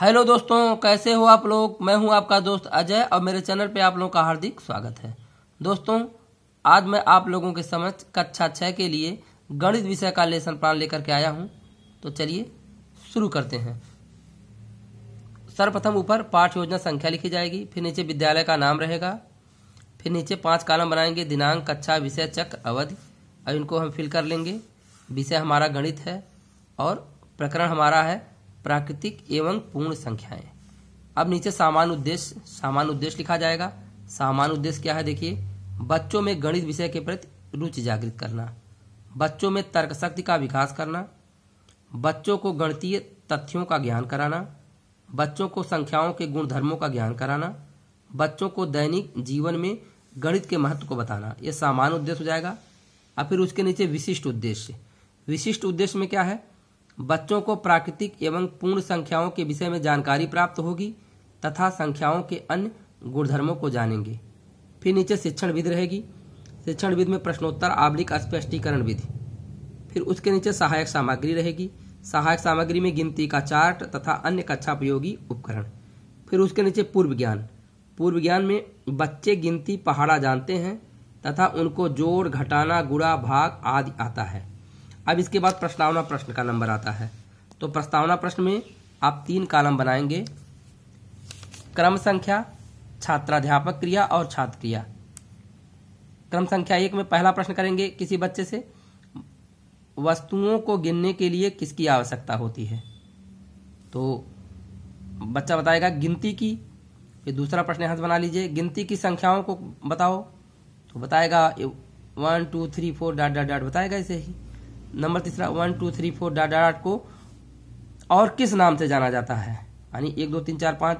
hello दोस्तों कैसे हो आप लोग मैं हूं आपका दोस्त अजय और मेरे चैनल पे आप लोगों का हार्दिक स्वागत है दोस्तों आज मैं आप लोगों के समक्ष कक्षा छः के लिए गणित विषय का लेसन प्लान लेकर के आया हूं तो चलिए शुरू करते हैं सर्वप्रथम ऊपर पाठ योजना संख्या लिखी जाएगी फिर नीचे विद्यालय का नाम रहेगा फिर नीचे पाँच कालम बनाएंगे दिनांक कक्षा विषय चक्र अवधि अब इनको हम फिल कर लेंगे विषय हमारा गणित है और प्रकरण हमारा है प्राकृतिक एवं पूर्ण संख्याएं अब नीचे सामान्य उद्देश्य सामान्य उद्देश्य लिखा जाएगा सामान्य उद्देश्य क्या है देखिए बच्चों में गणित विषय के प्रति रुचि जागृत करना बच्चों में तर्क शक्ति का विकास करना बच्चों को गणितीय तथ्यों का ज्ञान कराना बच्चों को संख्याओं के गुणधर्मों का ज्ञान कराना बच्चों को दैनिक जीवन में गणित के महत्व को बताना यह सामान्य उद्देश्य हो जाएगा और फिर उसके नीचे विशिष्ट उद्देश्य विशिष्ट उद्देश्य में क्या है बच्चों को प्राकृतिक एवं पूर्ण संख्याओं के विषय में जानकारी प्राप्त होगी तथा संख्याओं के अन्य गुणधर्मों को जानेंगे फिर नीचे शिक्षण विधि रहेगी शिक्षण विधि में प्रश्नोत्तर आवलिक स्पष्टीकरण विधि फिर उसके नीचे सहायक सामग्री रहेगी सहायक सामग्री में गिनती का चार्ट तथा अन्य कक्षा उपयोगी उपकरण फिर उसके नीचे पूर्व ज्ञान पूर्व ज्ञान में बच्चे गिनती पहाड़ा जानते हैं तथा उनको जोड़ घटाना गुड़ा भाग आदि आता है अब इसके बाद प्रस्तावना प्रश्न का नंबर आता है तो प्रस्तावना प्रश्न में आप तीन कालम बनाएंगे क्रम संख्या छात्राध्यापक क्रिया और छात्र क्रिया क्रम संख्या एक में पहला प्रश्न करेंगे किसी बच्चे से वस्तुओं को गिनने के लिए किसकी आवश्यकता होती है तो बच्चा बताएगा गिनती की फिर दूसरा प्रश्न यहाँ से बना लीजिए गिनती की संख्याओं को बताओ तो बताएगा one two three four dot dot dot बताएगा इसे ही नंबर तीसरा one two three four dot dot को और किस नाम से जाना जाता है यानी एक दो तीन चार पांच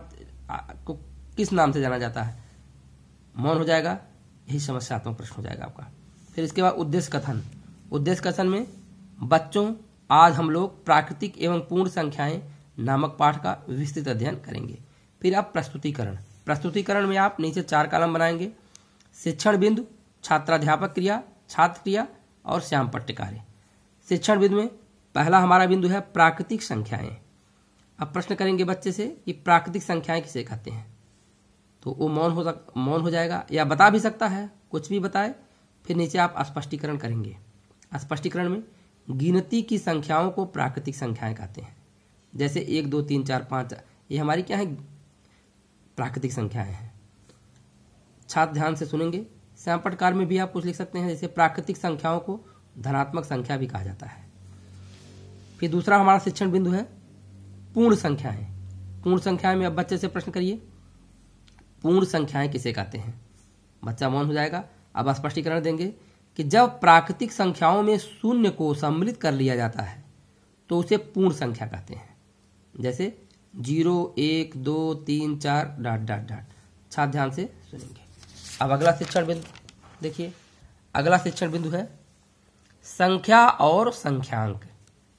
को किस नाम से जाना जाता है मौन हो जाएगा यही समस्यात्मक प्रश्न हो जाएगा आपका फिर इसके बाद उद्देश्य कथन उद्देश्य कथन में बच्चों आज हम लोग प्राकृतिक एवं पूर्ण संख्याएं नामक पाठ का विस्तृत अध्ययन करेंगे फिर आप प्रस्तुतिकरण प्रस्तुतिकरण में आप नीचे चार कालम बनाएंगे शिक्षण बिंदु छात्राध्यापक क्रिया छात्र क्रिया और श्याम पट्ट कार्य शिक्षण बिंदु में पहला हमारा बिंदु है प्राकृतिक संख्याएं अब प्रश्न करेंगे बच्चे से कि प्राकृतिक संख्याएं किसे कहते हैं तो वो मौन हो सक मौन हो जाएगा या बता भी सकता है कुछ भी बताए फिर नीचे आप स्पष्टीकरण करेंगे स्पष्टीकरण में गिनती की संख्याओं को प्राकृतिक संख्याएं कहते हैं जैसे एक दो तीन चार पाँच ये हमारी क्या है प्राकृतिक संख्याएं हैं छात्र ध्यान से सुनेंगे श्यामपटकार में भी आप कुछ लिख सकते हैं जैसे प्राकृतिक संख्याओं को धनात्मक संख्या भी कहा जाता है फिर दूसरा हमारा शिक्षण बिंदु है पूर्ण संख्याएं पूर्ण संख्याएं में अब बच्चे से प्रश्न करिए पूर्ण संख्याएं किसे कहते हैं बच्चा मौन हो जाएगा अब स्पष्टीकरण देंगे कि जब प्राकृतिक संख्याओं में शून्य को सम्मिलित कर लिया जाता है तो उसे पूर्ण संख्या कहते हैं जैसे जीरो एक दो तीन चार डाट डाट डाट छात्र ध्यान से सुनेंगे अब अगला शिक्षण बिंदु देखिए अगला शिक्षण बिंदु है संख्या और संख्यांक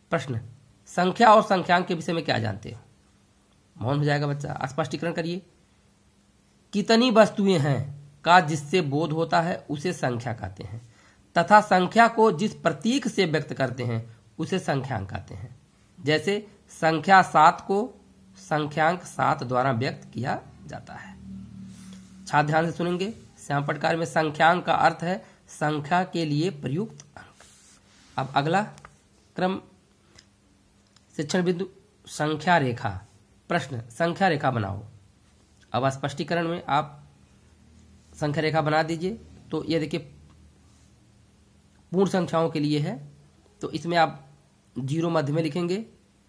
प्रश्न संख्या और संख्यांक के विषय में क्या जानते हो मौन हो जाएगा बच्चा स्पष्टीकरण करिए कितनी वस्तुएं हैं का जिससे बोध होता है उसे संख्या कहते हैं तथा संख्या को जिस प्रतीक से व्यक्त करते हैं उसे संख्यांक कहते हैं जैसे संख्या सात को संख्यांक सात द्वारा व्यक्त किया जाता है छात्र ध्यान से सुनेंगे श्याम पटकार में संख्यांक का अर्थ है संख्या के लिए प्रयुक्त अब अगला क्रम शिक्षण बिंदु संख्या रेखा प्रश्न संख्या रेखा बनाओ अब स्पष्टीकरण में आप संख्या रेखा बना दीजिए तो ये देखिए पूर्ण संख्याओं के लिए है तो इसमें आप जीरो मध्य में लिखेंगे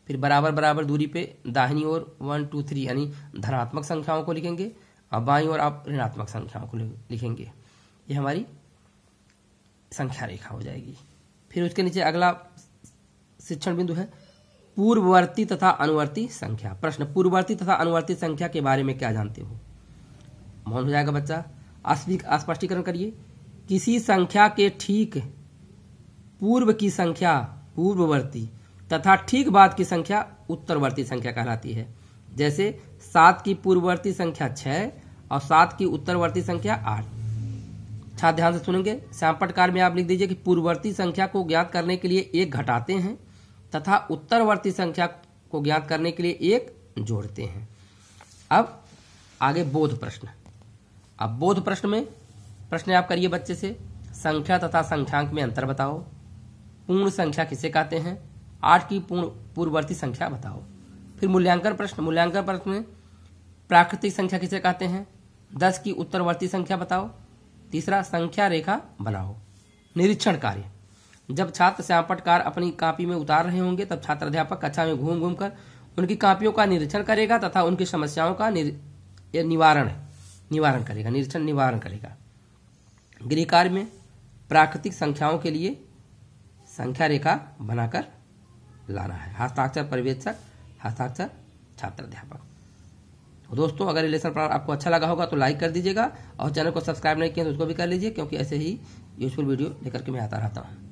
फिर बराबर बराबर दूरी पे दाहिनी ओर वन टू थ्री यानी धनात्मक संख्याओं को लिखेंगे और बाई ओर आप ऋणात्मक संख्याओं को लिखेंगे ये हमारी संख्या रेखा हो जाएगी फिर उसके नीचे अगला शिक्षण बिंदु है पूर्ववर्ती तथा अनुवर्ती संख्या प्रश्न पूर्ववर्ती तथा अनुवर्ती संख्या के बारे में क्या जानते हो मौन हो जाएगा बच्चा स्पष्टीकरण करिए किसी संख्या के ठीक पूर्व की संख्या पूर्ववर्ती तथा ठीक बाद की संख्या उत्तरवर्ती संख्या कहलाती है जैसे सात की पूर्ववर्ती संख्या छह और सात की उत्तरवर्ती संख्या आठ अच्छा ध्यान से सुनेंगे श्याम कार्य में आप लिख दीजिए कि पूर्ववर्ती संख्या को ज्ञात करने के लिए एक घटाते हैं तथा उत्तरवर्ती संख्या को ज्ञात करने के लिए एक जोड़ते हैं अब आगे बोध प्रश्न अब बोध प्रश्न में प्रश्न आप करिए बच्चे से संख्या तथा संख्यांक में अंतर बताओ पूर्ण संख्या किसे कहते हैं आठ की पूर्ण पूर्ववर्ती संख्या बताओ फिर मूल्यांकन प्रश्न मूल्यांकन प्रश्न में प्राकृतिक संख्या किसे कहते हैं दस की उत्तरवर्ती संख्या बताओ तीसरा संख्या रेखा बनाओ निरीक्षण कार्य जब छात्र श्यापटकार अपनी कापी में उतार रहे होंगे तब छात्र अध्यापक कक्षा में घूम घूम कर उनकी कापियों का निरीक्षण करेगा तथा उनकी समस्याओं का निवारण निवारण करेगा निरीक्षण निवारण करेगा गृह कार्य में प्राकृतिक संख्याओं के लिए संख्या रेखा बनाकर लाना है हस्ताक्षर पर्यवेक्षक हस्ताक्षर छात्र अध्यापक दोस्तों अगर रिलेशन प्लान आपको अच्छा लगा होगा तो लाइक कर दीजिएगा और चैनल को सब्सक्राइब नहीं किया तो उसको भी कर लीजिए क्योंकि ऐसे ही यूजफुल वीडियो लेकर के मैं आता रहता हूँ